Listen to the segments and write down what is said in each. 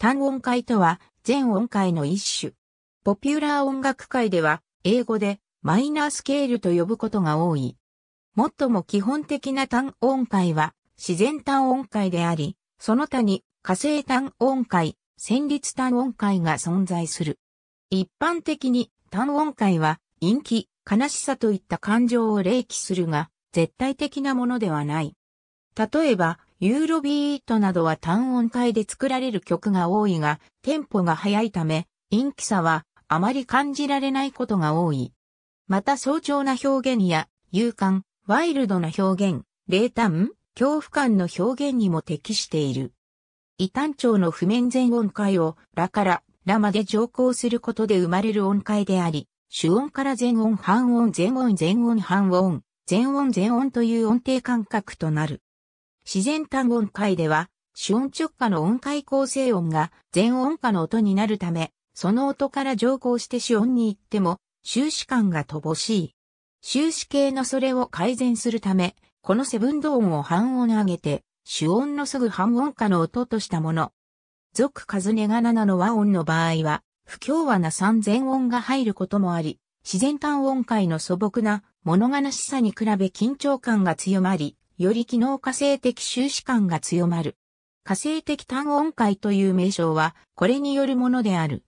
単音階とは全音階の一種。ポピュラー音楽界では英語でマイナースケールと呼ぶことが多い。最も基本的な単音階は自然単音階であり、その他に火星単音階、旋律単音階が存在する。一般的に単音階は陰気、悲しさといった感情を霊気するが、絶対的なものではない。例えば、ユーロビートなどは単音階で作られる曲が多いが、テンポが速いため、陰気さはあまり感じられないことが多い。また早朝な表現や、勇敢、ワイルドな表現、冷淡、恐怖感の表現にも適している。異端調の譜面全音階を、ラからラまで上行することで生まれる音階であり、主音から全音、半音、全音、全音、半音、全音、全音という音程感覚となる。自然単音階では、主音直下の音階構成音が全音下の音になるため、その音から上行して主音に行っても、終始感が乏しい。終始形のそれを改善するため、このセブンド音を半音上げて、主音のすぐ半音下の音としたもの。俗数音がナの和音の場合は、不協和な三全音が入ることもあり、自然単音階の素朴な物悲しさに比べ緊張感が強まり、より機能化性的終支感が強まる。化性的単音階という名称は、これによるものである。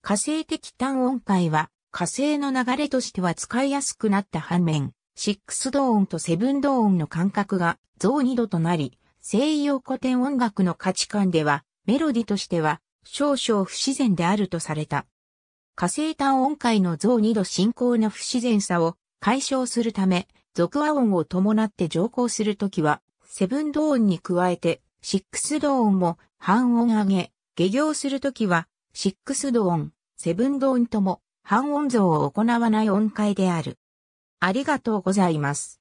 化性的単音階は、化性の流れとしては使いやすくなった反面、シックス音とセブン音の間隔が増二度となり、西洋古典音楽の価値観では、メロディとしては少々不自然であるとされた。火星単音階の増2度進行の不自然さを解消するため、続和音を伴って乗降するときは、セブンド音に加えて、シックスド音も半音上げ、下行するときは、シックスド音、セブンド音とも、半音増を行わない音階である。ありがとうございます。